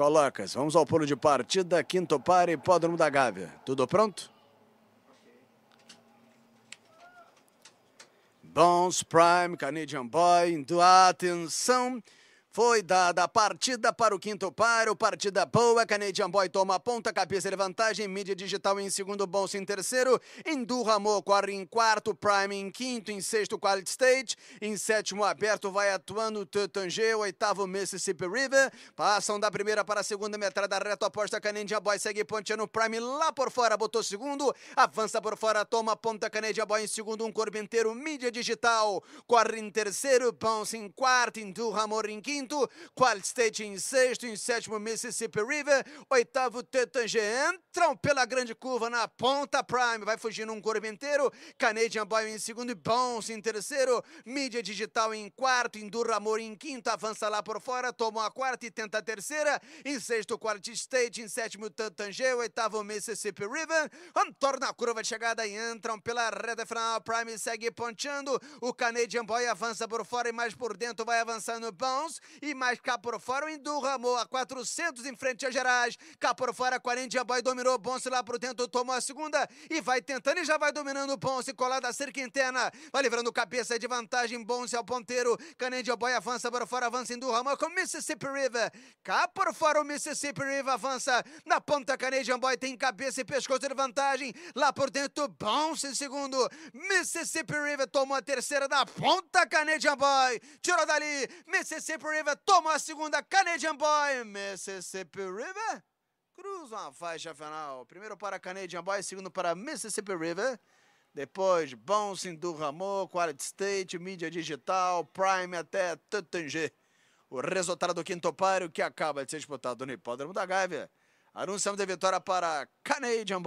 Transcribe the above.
Colocas. Vamos ao pulo de partida. Quinto par, e pódromo da Gávea. Tudo pronto? Bons Prime, Canadian Boy, do atenção. Foi dada a partida para o quinto paro, partida boa, é Canadian Boy toma ponta, cabeça de vantagem, mídia digital em segundo, Bonsa em terceiro, ramor corre em quarto, Prime em quinto, em sexto, Quality State, em sétimo, aberto, vai atuando Tutanger, oitavo, Mississippi River, passam da primeira para a segunda metrada reto, reta Canadian Boy segue ponteando Prime lá por fora, botou segundo, avança por fora, toma ponta, Canadian Boy em segundo, um corpo inteiro, mídia digital, corre em terceiro, Bonsa em quarto, ramor em quinto, quinto, quarto State em sexto, em sétimo Mississippi River, oitavo Tetange entram pela grande curva na ponta Prime, vai fugindo um corpo inteiro, Canadian Boy em segundo e Bones em terceiro, Mídia Digital em quarto, Enduro Amor em quinto, avança lá por fora, toma a quarta e tenta a terceira, em sexto quarto State, em sétimo Tetange, oitavo Mississippi River, torna a curva de chegada e entram pela reta final, Prime segue ponteando, o Canadian Boy avança por fora e mais por dentro vai avançando Bones, e mais cá por fora, o Hindu ramou a 400 em frente a Gerais. Cá por fora, Quarendia Boy dominou Bonse lá pro dentro, tomou a segunda e vai tentando e já vai dominando o Bonse, colada a cerca interna. Vai livrando cabeça de vantagem, Bonse ao ponteiro. Canadian Boy avança por fora, avança Hindu ramou com Mississippi River. Cá por fora, o Mississippi River avança. Na ponta, Canadian Boy tem cabeça e pescoço de vantagem. Lá por dentro, Bonse em segundo. Mississippi River tomou a terceira da ponta, Canadian Boy. Tirou dali, Mississippi River River, toma a segunda Canadian Boy, Mississippi River, cruza a faixa final. Primeiro para Canadian Boy, segundo para Mississippi River. Depois, Bouncing do Ramon, Quality State, mídia digital, Prime até TTG. O resultado do quinto páreo que acaba de ser disputado no Hipódromo da Gávea. Anunciamos a vitória para Canadian Boy.